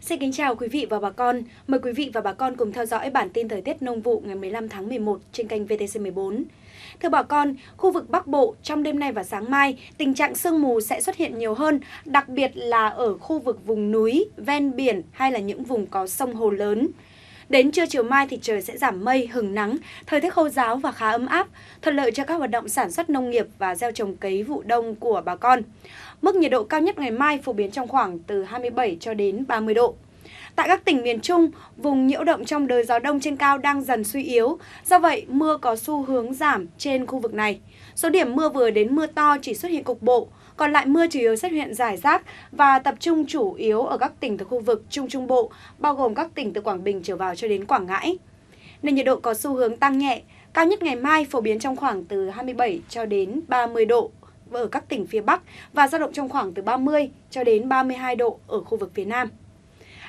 Xin kính chào quý vị và bà con. Mời quý vị và bà con cùng theo dõi bản tin thời tiết nông vụ ngày 15 tháng 11 trên kênh VTC14. Thưa bà con, khu vực Bắc Bộ trong đêm nay và sáng mai, tình trạng sương mù sẽ xuất hiện nhiều hơn, đặc biệt là ở khu vực vùng núi, ven biển hay là những vùng có sông hồ lớn. Đến trưa chiều mai thì trời sẽ giảm mây, hừng nắng, thời tiết khô giáo và khá ấm áp, thuận lợi cho các hoạt động sản xuất nông nghiệp và gieo trồng cấy vụ đông của bà con. Mức nhiệt độ cao nhất ngày mai phổ biến trong khoảng từ 27 cho đến 30 độ. Tại các tỉnh miền Trung, vùng nhiễu động trong đời gió đông trên cao đang dần suy yếu, do vậy mưa có xu hướng giảm trên khu vực này. Số điểm mưa vừa đến mưa to chỉ xuất hiện cục bộ, còn lại mưa chủ yếu xuất hiện rải rác và tập trung chủ yếu ở các tỉnh từ khu vực Trung Trung Bộ, bao gồm các tỉnh từ Quảng Bình trở vào cho đến Quảng Ngãi. Nên nhiệt độ có xu hướng tăng nhẹ, cao nhất ngày mai phổ biến trong khoảng từ 27 cho đến 30 độ ở các tỉnh phía Bắc và dao động trong khoảng từ 30 cho đến 32 độ ở khu vực phía Nam.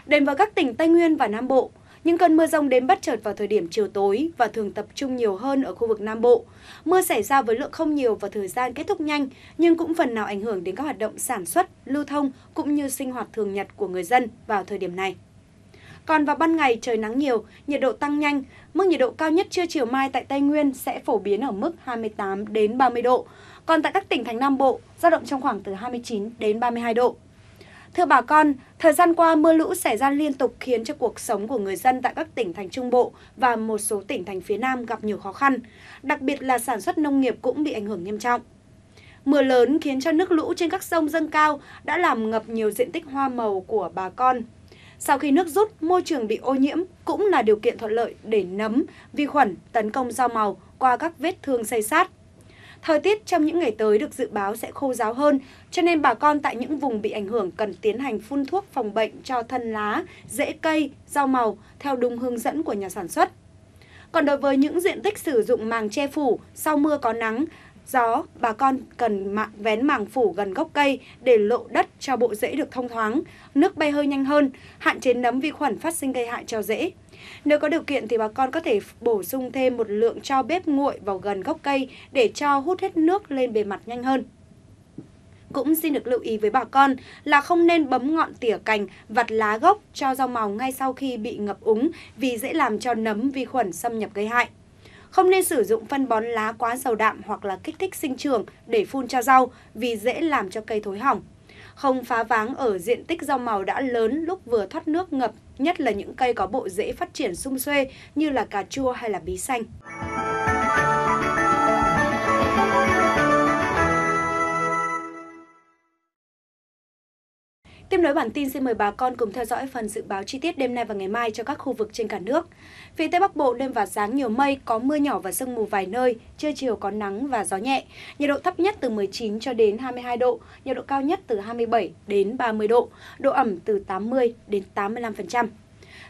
Đến với các tỉnh Tây Nguyên và Nam Bộ, những cơn mưa rông đến bất chợt vào thời điểm chiều tối và thường tập trung nhiều hơn ở khu vực Nam Bộ. Mưa xảy ra với lượng không nhiều và thời gian kết thúc nhanh, nhưng cũng phần nào ảnh hưởng đến các hoạt động sản xuất, lưu thông cũng như sinh hoạt thường nhật của người dân vào thời điểm này. Còn vào ban ngày trời nắng nhiều, nhiệt độ tăng nhanh, mức nhiệt độ cao nhất trưa chiều mai tại Tây Nguyên sẽ phổ biến ở mức 28 đến 30 độ. Còn tại các tỉnh thành Nam Bộ, dao động trong khoảng từ 29 đến 32 độ. Thưa bà con, thời gian qua mưa lũ xảy ra liên tục khiến cho cuộc sống của người dân tại các tỉnh thành Trung Bộ và một số tỉnh thành phía Nam gặp nhiều khó khăn, đặc biệt là sản xuất nông nghiệp cũng bị ảnh hưởng nghiêm trọng. Mưa lớn khiến cho nước lũ trên các sông dâng cao đã làm ngập nhiều diện tích hoa màu của bà con. Sau khi nước rút, môi trường bị ô nhiễm cũng là điều kiện thuận lợi để nấm, vi khuẩn tấn công rau màu qua các vết thương xây sát. Thời tiết trong những ngày tới được dự báo sẽ khô ráo hơn, cho nên bà con tại những vùng bị ảnh hưởng cần tiến hành phun thuốc phòng bệnh cho thân lá, rễ cây, rau màu theo đúng hướng dẫn của nhà sản xuất. Còn đối với những diện tích sử dụng màng che phủ, sau mưa có nắng, gió, bà con cần mạng vén màng phủ gần gốc cây để lộ đất cho bộ rễ được thông thoáng, nước bay hơi nhanh hơn, hạn chế nấm vi khuẩn phát sinh gây hại cho rễ. Nếu có điều kiện thì bà con có thể bổ sung thêm một lượng cho bếp nguội vào gần gốc cây để cho hút hết nước lên bề mặt nhanh hơn. Cũng xin được lưu ý với bà con là không nên bấm ngọn tỉa cành, vặt lá gốc cho rau màu ngay sau khi bị ngập úng vì dễ làm cho nấm vi khuẩn xâm nhập gây hại. Không nên sử dụng phân bón lá quá dầu đạm hoặc là kích thích sinh trưởng để phun cho rau vì dễ làm cho cây thối hỏng. Không phá váng ở diện tích rau màu đã lớn lúc vừa thoát nước ngập, nhất là những cây có bộ rễ phát triển sum xuê như là cà chua hay là bí xanh. Tiếp nối bản tin xin mời bà con cùng theo dõi phần dự báo chi tiết đêm nay và ngày mai cho các khu vực trên cả nước. Phía Tây Bắc Bộ đêm và sáng nhiều mây, có mưa nhỏ và sương mù vài nơi, trưa chiều có nắng và gió nhẹ. Nhiệt độ thấp nhất từ 19 cho đến 22 độ, nhiệt độ cao nhất từ 27 đến 30 độ, độ ẩm từ 80 đến 85%.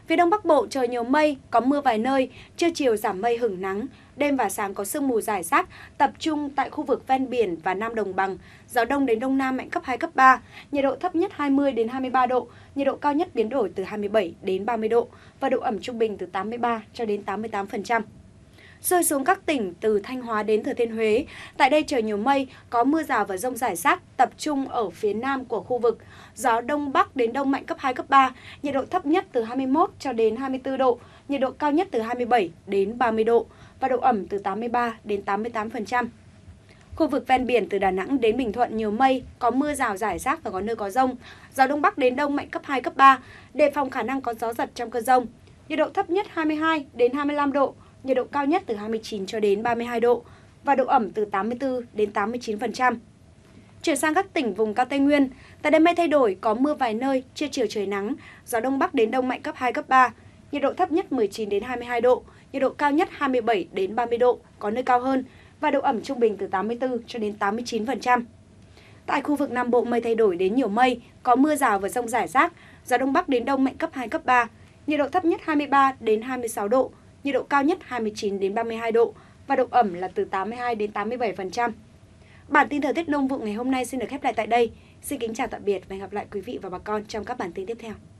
Phía Đông Bắc Bộ trời nhiều mây, có mưa vài nơi, trưa chiều giảm mây hửng nắng, đêm và sáng có sương mù dài rác, tập trung tại khu vực ven biển và Nam Đồng Bằng. Gió Đông đến Đông Nam mạnh cấp 2, cấp 3, nhiệt độ thấp nhất 20 đến 23 độ, nhiệt độ cao nhất biến đổi từ 27 đến 30 độ và độ ẩm trung bình từ 83 cho đến 88% rơi xuống các tỉnh từ Thanh Hóa đến Thừa Thiên Huế. Tại đây trời nhiều mây, có mưa rào và rông rải rác, tập trung ở phía nam của khu vực. Gió đông bắc đến đông mạnh cấp 2, cấp 3, nhiệt độ thấp nhất từ 21 cho đến 24 độ, nhiệt độ cao nhất từ 27 đến 30 độ và độ ẩm từ 83 đến 88%. Khu vực ven biển từ Đà Nẵng đến Bình Thuận nhiều mây, có mưa rào rải rác và có nơi có rông. Gió đông bắc đến đông mạnh cấp 2, cấp 3, đề phòng khả năng có gió giật trong cơn rông. Nhiệt độ thấp nhất 22 đến 25 độ, nhiệt độ cao nhất từ 29 cho đến 32 độ và độ ẩm từ 84 đến 89%. Chuyển sang các tỉnh vùng cao Tây Nguyên, tại đây mây thay đổi, có mưa vài nơi, trưa chiều trời nắng, gió đông bắc đến đông mạnh cấp 2, cấp 3, nhiệt độ thấp nhất 19 đến 22 độ, nhiệt độ cao nhất 27 đến 30 độ, có nơi cao hơn và độ ẩm trung bình từ 84 cho đến 89%. Tại khu vực Nam Bộ mây thay đổi đến nhiều mây, có mưa rào và rông rải rác, gió đông bắc đến đông mạnh cấp 2 cấp 3, nhiệt độ thấp nhất 23 đến 26 độ, nhiệt độ cao nhất 29 đến 32 độ và độ ẩm là từ 82 đến 87%. Bản tin thời tiết nông vụ ngày hôm nay xin được khép lại tại đây. Xin kính chào tạm biệt và hẹn gặp lại quý vị và bà con trong các bản tin tiếp theo.